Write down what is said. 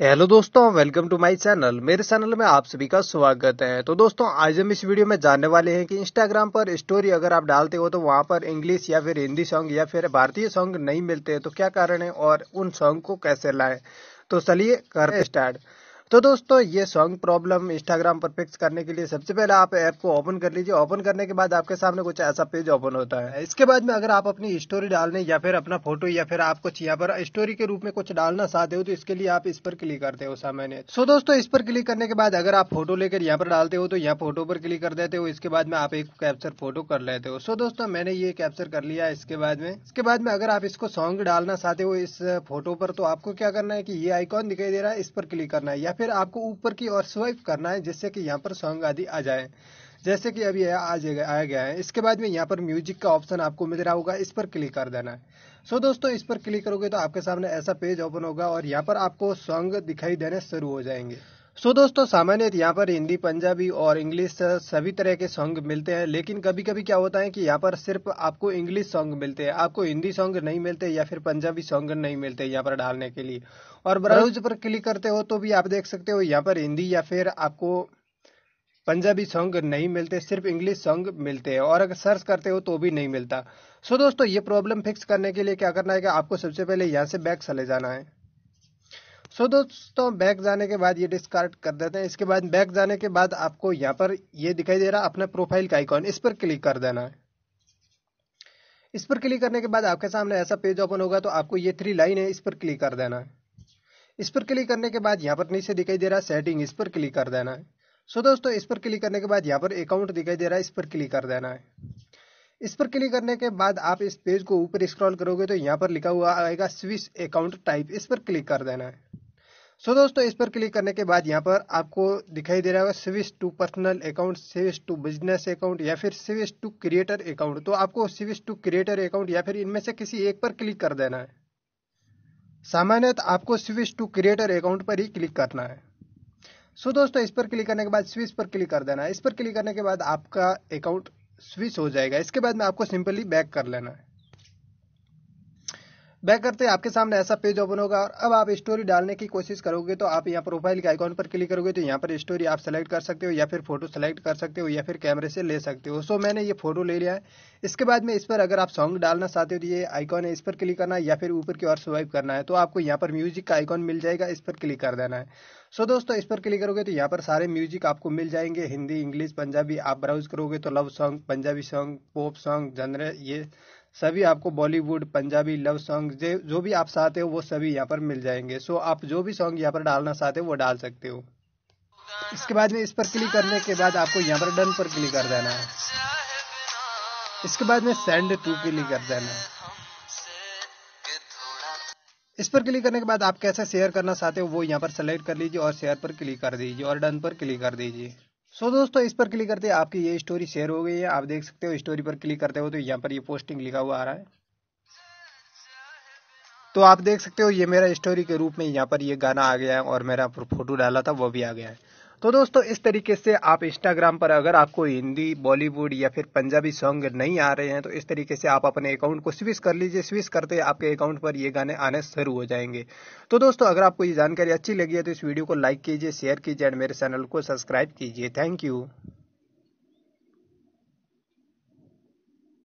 hello दोस्तों welcome to my channel मेरे channel में आप सभी का स्वागत है तो दोस्तों आज हम इस वीडियो में जानने वाले हैं कि इंस्टाग्राम पर स्टोरी अगर आप डालते हो तो वहां पर इंग्लिश या फिर हिंदी सॉन्ग या फिर भारतीय सॉन्ग नहीं मिलते हैं तो क्या कारण है और उन सॉन्ग को कैसे लाएं तो चलिए कर स्टार्ट तो दोस्तों ये सॉन्ग प्रॉब्लम इंस्टाग्राम पर फिक्स करने के लिए सबसे पहले आप ऐप को ओपन कर लीजिए ओपन करने के बाद आपके सामने कुछ ऐसा पेज ओपन होता है इसके बाद में अगर आप अपनी स्टोरी डालने या फिर अपना फोटो या फिर आप कुछ यहाँ पर स्टोरी के रूप में कुछ डालना चाहते हो तो इसके लिए आप इस पर क्लिक करते हो सामान्य सो दोस्तों इस पर क्लिक करने के बाद अगर आप फोटो लेकर यहाँ पर डालते हो तो यहाँ फोटो पर क्लिक कर देते हो इसके बाद में आप एक कैप्चर फोटो कर लेते हो सो दोस्तों मैंने ये कैप्चर कर लिया इसके बाद में इसके बाद में अगर आप इसको सॉन्ग डालना चाहते हो इस फोटो पर तो आपको क्या करना है की ये आईकॉन दिखाई दे रहा है इस पर क्लिक करना है या फिर आपको ऊपर की ओर स्वाइप करना है जिससे कि यहाँ पर सॉन्ग आदि आ जाए जैसे कि अभी आ आया गया है इसके बाद में यहाँ पर म्यूजिक का ऑप्शन आपको मिल रहा होगा इस पर क्लिक कर देना है सो so दोस्तों इस पर क्लिक करोगे तो आपके सामने ऐसा पेज ओपन होगा और यहाँ पर आपको सॉन्ग दिखाई देने शुरू हो जाएंगे सो so, दोस्तों सामान्य तो यहाँ पर हिंदी पंजाबी और इंग्लिश सभी तरह के सॉन्ग मिलते हैं लेकिन कभी कभी क्या होता है कि यहाँ पर सिर्फ आपको इंग्लिश सॉन्ग मिलते हैं आपको हिंदी सॉन्ग नहीं मिलते या फिर पंजाबी सॉन्ग नहीं मिलते यहाँ पर डालने के लिए और ब्राउज पर क्लिक करते हो तो भी आप देख सकते हो यहाँ पर हिंदी या फिर आपको पंजाबी सॉन्ग नहीं मिलते सिर्फ इंग्लिश सॉन्ग मिलते हैं और अगर सर्च करते हो तो भी नहीं मिलता सो दोस्तों ये प्रॉब्लम फिक्स करने के लिए क्या करना है कि आपको सबसे पहले यहाँ से बैक चले जाना है सो दोस्तों बैक जाने के बाद ये डिस्कार्ड कर देते हैं इसके बाद बैक जाने के बाद आपको यहाँ पर ये दिखाई दे रहा अपना प्रोफाइल का आइकॉन इस पर क्लिक कर देना है इस पर क्लिक करने के बाद आपके सामने ऐसा पेज ओपन होगा तो आपको ये थ्री लाइन है इस पर क्लिक कर देना है इस पर क्लिक करने के बाद यहाँ पर नीचे दिखाई दे रहा सेटिंग इस पर क्लिक कर देना है सो दोस्तों इस पर क्लिक करने के बाद यहाँ पर अकाउंट दिखाई दे रहा है इस पर क्लिक कर देना है इस पर क्लिक करने के बाद आप इस पेज को ऊपर स्क्रॉल करोगे तो यहाँ पर लिखा हुआ आएगा स्विस अकाउंट टाइप इस पर क्लिक कर देना है सो so, दोस्तों इस पर क्लिक करने के बाद यहाँ पर आपको दिखाई दे रहा होगा switch to personal account switch to business account या फिर सिविस टू क्रिएटर अकाउंट तो आपको सिविस टू क्रिएटर अकाउंट या फिर इनमें से किसी एक पर क्लिक कर देना है सामान्यतः आपको स्विच टू क्रिएटर अकाउंट पर ही क्लिक करना है सो so, दोस्तों इस पर क्लिक करने के बाद स्विच पर क्लिक कर देना है इस पर क्लिक करने के बाद आपका अकाउंट स्विच हो जाएगा इसके बाद में आपको सिंपली बैक कर लेना है बैक करते हैं आपके सामने ऐसा पेज ओपन होगा और अब आप स्टोरी डालने की कोशिश करोगे तो आप यहाँ प्रोफाइल के आइकॉन पर क्लिक करोगे तो यहाँ पर स्टोरी आप सेलेक्ट कर सकते हो या फिर फोटो सेलेक्ट कर सकते हो या फिर कैमरे से ले सकते हो सो मैंने ये फोटो ले लिया है इसके बाद में इस पर अगर आप सॉन्ग डालना चाहते हो तो ये आइकॉन है इस पर क्लिक करना है या फिर ऊपर की ओर स्वाइप करना है तो आपको यहाँ पर म्यूजिक का आइकॉन मिल जाएगा इस पर क्लिक कर देना है सो दोस्तों इस पर क्लिक करोगे तो यहाँ पर सारे म्यूजिक आपको मिल जाएंगे हिंदी इंग्लिश पंजाबी आप ब्राउज करोगे तो love song Punjabi song pop song general ये सभी आपको बॉलीवुड पंजाबी लव सॉन्ग जो भी आप चाहते हो वो सभी यहाँ पर मिल जाएंगे सो आप जो भी सॉन्ग यहाँ पर डालना चाहते हो वो डाल सकते हो इसके बाद में इस पर क्लिक करने के बाद आपको यहाँ पर डन पर क्लिक कर देना है इसके बाद में सेंड टू क्लिक कर देना है इस पर क्लिक करने के बाद आप कैसे शेयर करना चाहते हो वो यहाँ पर सेलेक्ट कर लीजिए और शेयर पर क्लिक कर दीजिए और डन पर क्लिक कर दीजिए सो so, दोस्तों इस पर क्लिक करते हैं आपकी ये स्टोरी शेयर हो गई है आप देख सकते हो स्टोरी पर क्लिक करते हो तो यहाँ पर ये पोस्टिंग लिखा हुआ आ रहा है तो आप देख सकते हो ये मेरा स्टोरी के रूप में यहाँ पर ये गाना आ गया है और मेरा फोटो डाला था वो भी आ गया है तो दोस्तों इस तरीके से आप इंस्टाग्राम पर अगर आपको हिंदी बॉलीवुड या फिर पंजाबी सॉन्ग नहीं आ रहे हैं तो इस तरीके से आप अपने अकाउंट को स्विच कर लीजिए स्विच करते आपके अकाउंट पर ये गाने आने शुरू हो जाएंगे तो दोस्तों अगर आपको ये जानकारी अच्छी लगी है तो इस वीडियो को लाइक कीजिए शेयर कीजिए एंड मेरे चैनल को सब्सक्राइब कीजिए थैंक यू